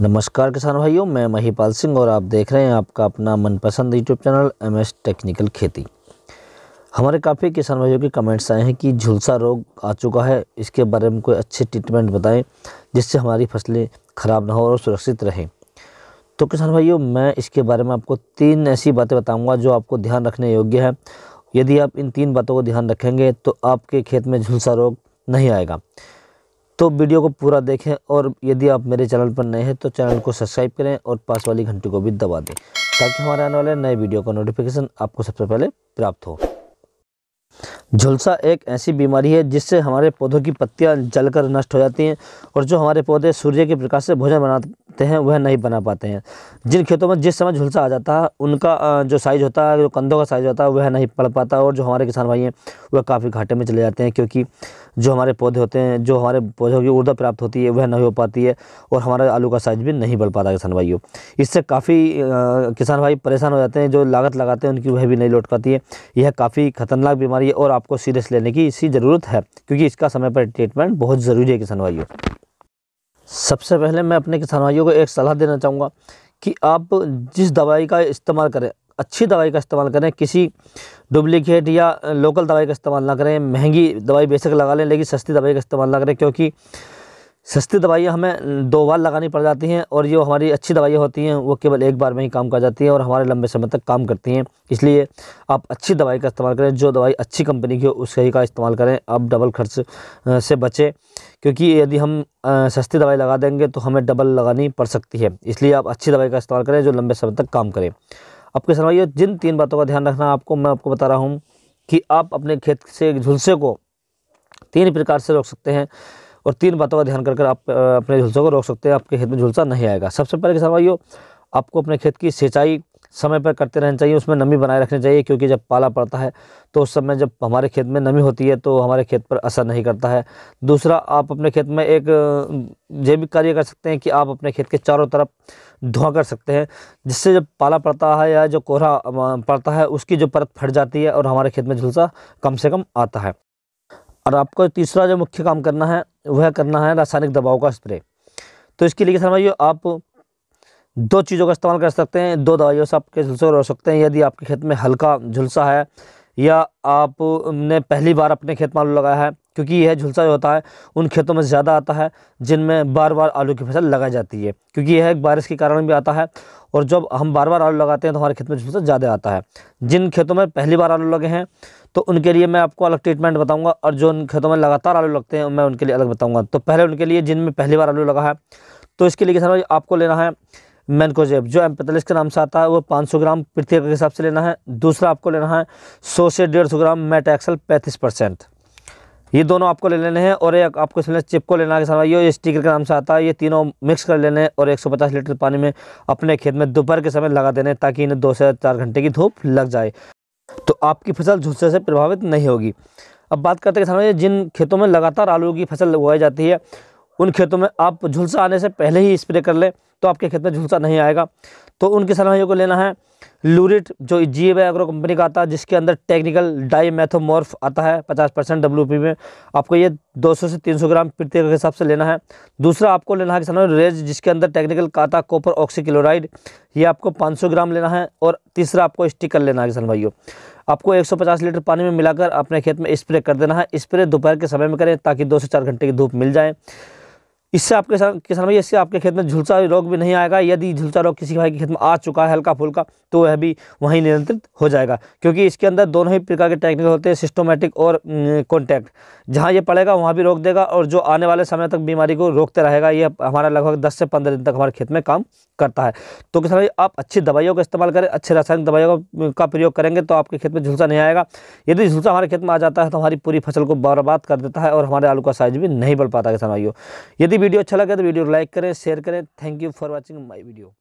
नमस्कार किसान भाइयों मैं महीपाल सिंह और आप देख रहे हैं आपका अपना मनपसंद YouTube channel M S technical खेती हमारे काफ़ी किसान भाइयों के कमेंट्स आए हैं कि झुलसा रोग आ चुका है इसके बारे में कोई अच्छे ट्रीटमेंट बताएं जिससे हमारी फसलें ख़राब ना हो और सुरक्षित रहें तो किसान भाइयों मैं इसके बारे में आपको तीन ऐसी बातें बताऊँगा जो आपको ध्यान रखने योग्य है यदि आप इन तीन बातों को ध्यान रखेंगे तो आपके खेत में झुलसा रोग नहीं आएगा तो वीडियो को पूरा देखें और यदि आप मेरे चैनल पर नए हैं तो चैनल को सब्सक्राइब करें और पास वाली घंटी को भी दबा दें ताकि हमारे आने वाले नए वीडियो का नोटिफिकेशन आपको सबसे पहले प्राप्त हो झुलसा एक ऐसी बीमारी है जिससे हमारे पौधों की पत्तियां जलकर नष्ट हो जाती हैं और जो हमारे पौधे सूर्य के प्रकाश से भोजन बना होते हैं वह नहीं बना पाते हैं जिन खेतों में जिस समय झुलसा आ जाता है उनका जो साइज़ होता है जो कंधों का साइज़ होता है वह नहीं पड़ पाता और जो हमारे किसान भाई हैं वह काफ़ी घाटे में चले जाते हैं क्योंकि जो हमारे पौधे होते हैं जो हमारे पौधों की ऊर्जा प्राप्त होती है वह नहीं हो पाती है और हमारा आलू का साइज़ भी नहीं बढ़ पाता किसान भाइयों इससे काफ़ी किसान भाई परेशान हो जाते हैं जो लागत लगाते हैं उनकी वह भी नहीं लौट पाती है यह काफ़ी ख़तरनाक बीमारी है और आपको सीरियस लेने की इसी ज़रूरत है क्योंकि इसका समय पर ट्रीटमेंट बहुत ज़रूरी है किसान भाइयों सबसे पहले मैं अपने किसान भाइयों को एक सलाह देना चाहूँगा कि आप जिस दवाई का इस्तेमाल करें अच्छी दवाई का इस्तेमाल करें किसी डुप्लिकेट या लोकल दवाई का इस्तेमाल ना करें महंगी दवाई बेशक लगा लें लेकिन सस्ती दवाई का इस्तेमाल ना करें क्योंकि सस्ती दवाइयाँ हमें दो बार लगानी पड़ जाती हैं और जो हमारी अच्छी दवाइयाँ होती हैं वो केवल एक बार में ही काम कर जाती हैं और हमारे लंबे समय तक काम करती हैं इसलिए आप अच्छी दवाई का इस्तेमाल करें जो दवाई अच्छी कंपनी की हो उसका का इस्तेमाल करें आप डबल खर्च से बचें क्योंकि यदि हम सस्ती दवाई लगा देंगे तो हमें डबल लगानी पड़ सकती है इसलिए आप अच्छी दवाई का इस्तेमाल करें जो लंबे समय तक काम करें आपके क्वेश्चन जिन तीन बातों का ध्यान रखना आपको मैं आपको बता रहा हूँ कि आप अपने खेत से झुलसे को तीन प्रकार से रोक सकते हैं और तीन बातों का ध्यान कर कर आप अपने झुलसों को रोक सकते हैं आपके खेत में झुलसा नहीं आएगा सबसे पहले किसान भाइयों आपको अपने खेत की सिंचाई समय पर करते रहना चाहिए उसमें नमी बनाए रखनी चाहिए क्योंकि जब पाला पड़ता है तो उस समय जब हमारे खेत में नमी होती है तो हमारे खेत पर असर नहीं करता है दूसरा आप अपने खेत में एक जैविक कार्य कर सकते हैं कि आप अपने खेत के चारों तरफ धुआं कर सकते हैं जिससे जब पाला पड़ता है या जो कोहरा पड़ता है उसकी जो परत फट जाती है और हमारे खेत में झुलसा कम से कम आता है और आपको तीसरा जो मुख्य काम करना है वह करना है रासायनिक दबाव का स्प्रे तो इसके लिए समझिए आप दो चीज़ों का इस्तेमाल कर सकते हैं दो दवाइयों से आपके झुलसे रोक सकते हैं यदि आपके खेत में हल्का झुलसा है या आपने पहली बार अपने खेत में आलू लगाया है क्योंकि यह झुलसा जो होता है उन खेतों में ज़्यादा आता है जिनमें बार बार आलू की फसल लगाई जाती है क्योंकि यह एक बारिश के कारण भी आता है और जब हम बार बार आलू लगाते हैं तो हमारे खेत में झुलसा ज़्यादा आता है जिन खेतों में पहली बार आलू लगे हैं तो उनके लिए मैं आपको अलग ट्रीटमेंट बताऊँगा और जो उन खेतों में लगातार आलू लगते हैं मैं उनके लिए अलग बताऊँगा तो पहले उनके लिए जिनमें पहली बार आलू लगा है तो इसके लिए किसान भाई आपको लेना है मैनकोजेब जो एम पैंतालीस के नाम से आता है वो 500 ग्राम पृथ्वी के हिसाब से लेना है दूसरा आपको लेना है 100 से डेढ़ सौ ग्राम मेट एक्सल पैंतीस परसेंट ये दोनों आपको ले लेने हैं और एक आपको इसमें चिप को लेना साथ ये स्टिकर के नाम से आता है ये तीनों मिक्स कर लेने हैं और 150 लीटर पानी में अपने खेत में दोपहर के समय लगा देने ताकि इन्हें दो से चार घंटे की धूप लग जाए तो आपकी फसल झुलसे से प्रभावित नहीं होगी अब बात करते किसानों ये जिन खेतों में लगातार आलू की फसल उगाई जाती है उन खेतों में आप झुलसा आने से पहले ही स्प्रे कर लें तो आपके खेत में झुलसा नहीं आएगा तो उन किसानों को लेना है लूरिट जो जी एग्रो कंपनी का आता है जिसके अंदर टेक्निकल डाई मैथोमॉर्फ आता है 50 परसेंट डब्ल्यू में आपको ये 200 से 300 ग्राम प्रत्येक के हिसाब से लेना है दूसरा आपको लेना है किसानों रेज जिसके अंदर टेक्निकल काता कॉपर ऑक्सीक्लोराइड ये आपको 500 ग्राम लेना है और तीसरा आपको स्टिकर लेना है किसान भाइयों आपको 150 लीटर पानी में मिलाकर अपने खेत में स्प्रे कर देना है स्प्रे दोपहर के समय में करें ताकि दो से चार घंटे की धूप मिल जाए इससे आपके साथ किसान भाई इससे आपके खेत में झुलसा रोग भी नहीं आएगा यदि झुलसा रोग किसी भाई के खेत में आ चुका है हल्का फुल्का तो वह भी वहीं नियंत्रित हो जाएगा क्योंकि इसके अंदर दोनों ही प्रकार के टेक्निक होते हैं सिस्टोमेटिक और कॉन्टैक्ट जहाँ ये पड़ेगा वहाँ भी रोक देगा और जो आने वाले समय तक बीमारी को रोकते रहेगा ये हमारा लगभग दस से पंद्रह दिन तक हमारे खेत में काम करता है तो किसान भाई आप अच्छी दवाइयों का इस्तेमाल करें अच्छे रासायनिक दवाइयों का प्रयोग करेंगे तो आपके खेत में झुलसा नहीं आएगा यदि झुलसा हमारे खेत में आ जाता है तो हमारी पूरी फसल को बर्बाद कर देता है और हमारे आलू का साइज भी नहीं बढ़ पाता किसान भाइयों यदि वीडियो अच्छा लगे तो वीडियो लाइक करें शेयर करें thank you for watching my video